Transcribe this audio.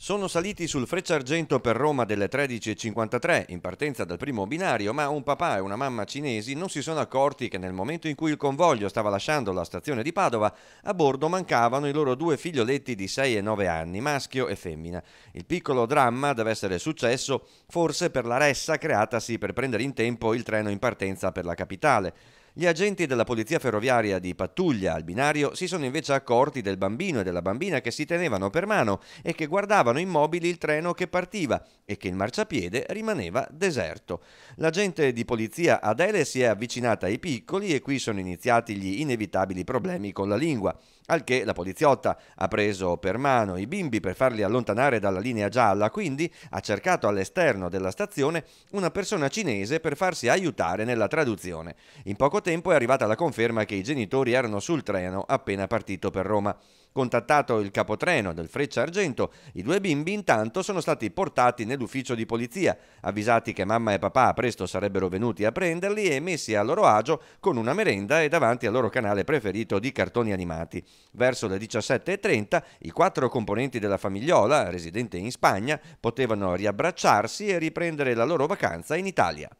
Sono saliti sul Frecciargento per Roma delle 13.53 in partenza dal primo binario, ma un papà e una mamma cinesi non si sono accorti che nel momento in cui il convoglio stava lasciando la stazione di Padova, a bordo mancavano i loro due figlioletti di 6 e 9 anni, maschio e femmina. Il piccolo dramma deve essere successo forse per la ressa creatasi per prendere in tempo il treno in partenza per la capitale. Gli agenti della polizia ferroviaria di pattuglia al binario si sono invece accorti del bambino e della bambina che si tenevano per mano e che guardavano immobili il treno che partiva e che il marciapiede rimaneva deserto. L'agente di polizia Adele si è avvicinata ai piccoli e qui sono iniziati gli inevitabili problemi con la lingua, al che la poliziotta ha preso per mano i bimbi per farli allontanare dalla linea gialla, quindi ha cercato all'esterno della stazione una persona cinese per farsi aiutare nella traduzione. In poco tempo tempo è arrivata la conferma che i genitori erano sul treno appena partito per Roma. Contattato il capotreno del Freccia Argento, i due bimbi intanto sono stati portati nell'ufficio di polizia, avvisati che mamma e papà presto sarebbero venuti a prenderli e messi a loro agio con una merenda e davanti al loro canale preferito di cartoni animati. Verso le 17.30 i quattro componenti della famigliola, residente in Spagna, potevano riabbracciarsi e riprendere la loro vacanza in Italia.